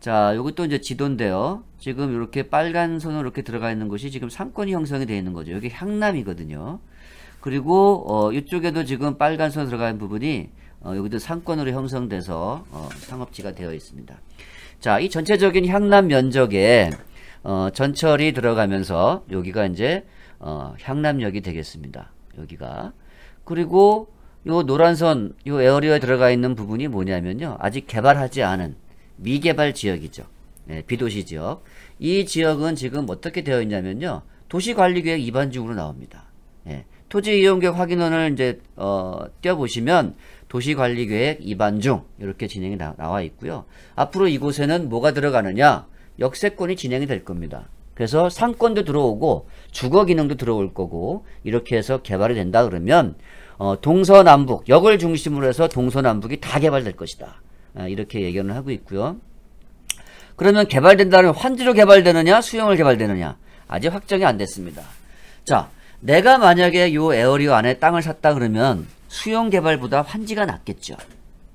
자, 요것도 이제 지도인데요. 지금 이렇게 빨간 선으로 이렇게 들어가 있는 것이 지금 상권이 형성이 되어 있는 거죠. 여기 향남이거든요. 그리고 어, 이쪽에도 지금 빨간 선들어가 있는 부분이 어, 여기도 상권으로 형성돼서 어, 상업지가 되어 있습니다. 자, 이 전체적인 향남 면적에 어, 전철이 들어가면서 여기가 이제 어, 향남역이 되겠습니다. 여기가 그리고 요 노란선 요 에어리어에 들어가 있는 부분이 뭐냐면요. 아직 개발하지 않은 미개발 지역이죠. 예, 비도시 지역. 이 지역은 지금 어떻게 되어 있냐면요. 도시관리계획 위반지구로 나옵니다. 예, 토지 이용계획 확인원을 이제 어, 띄워보시면 도시관리계획 위반 중 이렇게 진행이 나, 와 있고요. 앞으로 이곳에는 뭐가 들어가느냐? 역세권이 진행이 될 겁니다. 그래서 상권도 들어오고 주거 기능도 들어올 거고 이렇게 해서 개발이 된다 그러면 어, 동서남북 역을 중심으로 해서 동서남북이 다 개발될 것이다. 아, 이렇게 예견을 하고 있고요. 그러면 개발된다면 환지로 개발되느냐 수용을 개발되느냐 아직 확정이 안 됐습니다. 자 내가 만약에 요 에어리어 안에 땅을 샀다 그러면 수용 개발보다 환지가 낫겠죠.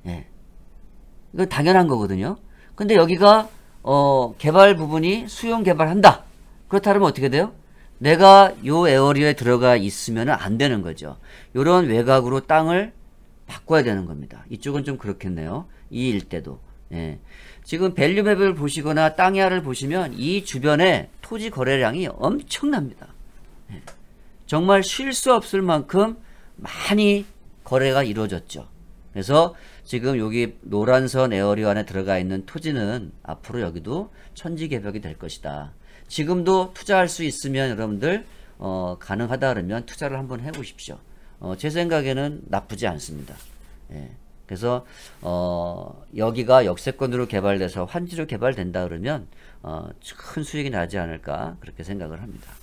예. 이건 당연한 거거든요. 근데 여기가 어, 개발 부분이 수용 개발한다. 그렇다면 어떻게 돼요? 내가 요 에어리어에 들어가 있으면 안 되는 거죠. 요런 외곽으로 땅을 바꿔야 되는 겁니다. 이쪽은 좀 그렇겠네요. 이일 대도 예. 지금 밸류맵을 보시거나 땅 알을 보시면 이 주변에 토지 거래량이 엄청납니다. 예. 정말 쉴 수 없을 만큼 많이 거래가 이루어졌죠. 그래서 지금 여기 노란선 에어리어 안에 들어가 있는 토지는 앞으로 여기도 천지 개벽이 될 것이다. 지금도 투자할 수 있으면 여러분들 어, 가능하다 그러면 투자를 한번 해보십시오. 어, 제 생각에는 나쁘지 않습니다. 예. 그래서 어, 여기가 역세권으로 개발돼서 환지로 개발된다 그러면 어, 큰 수익이 나지 않을까 그렇게 생각을 합니다.